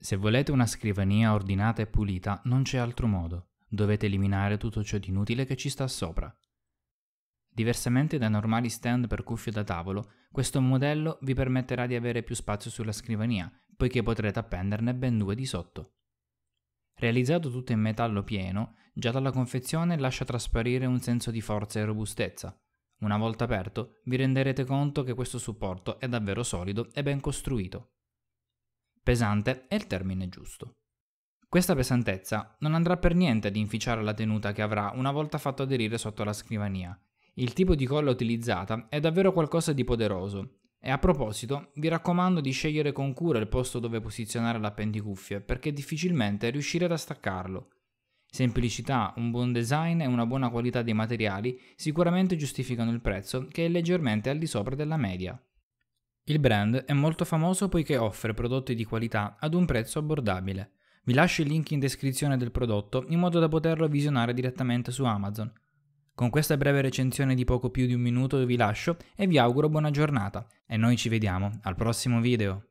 Se volete una scrivania ordinata e pulita, non c'è altro modo. Dovete eliminare tutto ciò di inutile che ci sta sopra. Diversamente da normali stand per cuffie da tavolo, questo modello vi permetterà di avere più spazio sulla scrivania, poiché potrete appenderne ben due di sotto. Realizzato tutto in metallo pieno, già dalla confezione lascia trasparire un senso di forza e robustezza. Una volta aperto, vi renderete conto che questo supporto è davvero solido e ben costruito. Pesante è il termine giusto. Questa pesantezza non andrà per niente ad inficiare la tenuta che avrà una volta fatto aderire sotto la scrivania. Il tipo di colla utilizzata è davvero qualcosa di poderoso. E a proposito, vi raccomando di scegliere con cura il posto dove posizionare l'appendicuffie perché difficilmente riuscirete a staccarlo. Semplicità, un buon design e una buona qualità dei materiali sicuramente giustificano il prezzo che è leggermente al di sopra della media. Il brand è molto famoso poiché offre prodotti di qualità ad un prezzo abbordabile. Vi lascio il link in descrizione del prodotto in modo da poterlo visionare direttamente su Amazon. Con questa breve recensione di poco più di un minuto vi lascio e vi auguro buona giornata e noi ci vediamo al prossimo video.